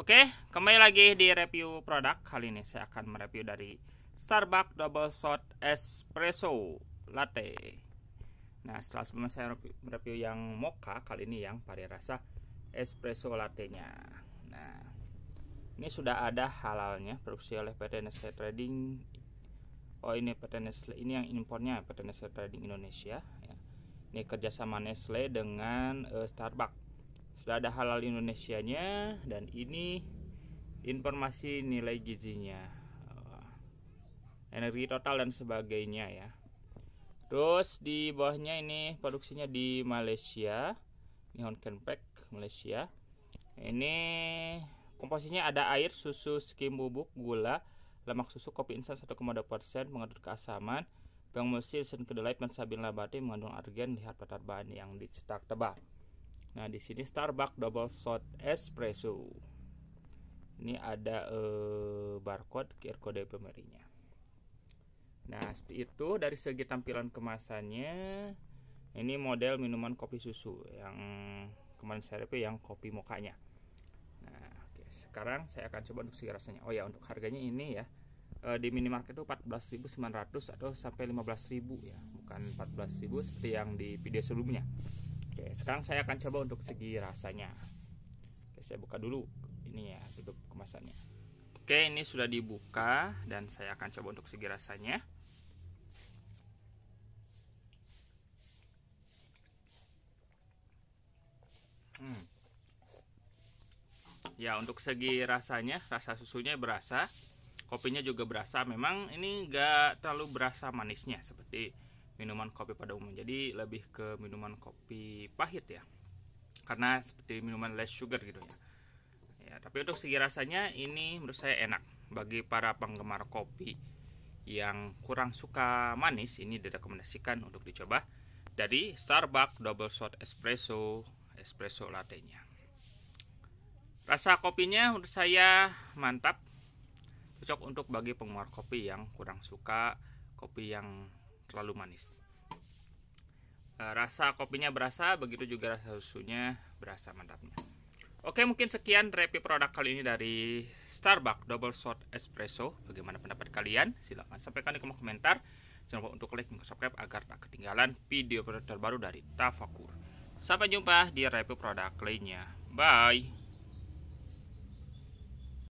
Oke, kembali lagi di review produk. Kali ini saya akan mereview dari Starbucks Double Shot Espresso Latte. Nah, setelah sebelumnya saya mereview yang mocha, kali ini yang pada rasa espresso latte-nya. Nah, ini sudah ada halalnya produksi oleh PT Nestle Trading. Oh, ini PT Nestle, ini yang impornya PT Nestle Trading Indonesia ya. Ini kerjasama Nestle dengan uh, Starbucks sudah ada halal Indonesianya dan ini informasi nilai gizinya energi total dan sebagainya ya terus di bawahnya ini produksinya di Malaysia Nihon Kenpek Malaysia ini komposisinya ada air susu skim bubuk gula lemak susu kopi instan 1,2% mengatur keasaman Bang Musil, sen kedelai, pensabin nabati mengandung argen, lihat bahan yang dicetak tebal. Nah, di sini Starbucks double shot espresso. Ini ada eh, barcode QR code pemberinya. Nah, seperti itu dari segi tampilan kemasannya. Ini model minuman kopi susu yang kemarin saya review yang kopi mokanya. Nah, oke, sekarang saya akan coba untuk segi rasanya. Oh ya, untuk harganya ini ya. Eh, di minimarket itu 14.900 atau sampai 15.000 ya, bukan 14.000 seperti yang di video sebelumnya. Oke, sekarang saya akan coba untuk segi rasanya. Oke, saya buka dulu ini ya, tutup kemasannya. Oke, ini sudah dibuka dan saya akan coba untuk segi rasanya. Hmm. Ya, untuk segi rasanya, rasa susunya berasa, kopinya juga berasa. Memang ini nggak terlalu berasa manisnya seperti minuman kopi pada umumnya jadi lebih ke minuman kopi pahit ya karena seperti minuman less sugar gitu ya. ya tapi untuk segi rasanya ini menurut saya enak bagi para penggemar kopi yang kurang suka manis ini direkomendasikan untuk dicoba dari Starbucks Double Shot Espresso espresso latte-nya rasa kopinya menurut saya mantap cocok untuk bagi penggemar kopi yang kurang suka kopi yang terlalu manis. Eh, rasa kopinya berasa, begitu juga rasa susunya berasa mantapnya. Oke, mungkin sekian review produk kali ini dari Starbucks Double Shot Espresso. Bagaimana pendapat kalian? Silahkan sampaikan di kolom komentar. Jangan lupa untuk like dan subscribe agar tak ketinggalan video terbaru dari Tafakur. Sampai jumpa di review produk lainnya. Bye!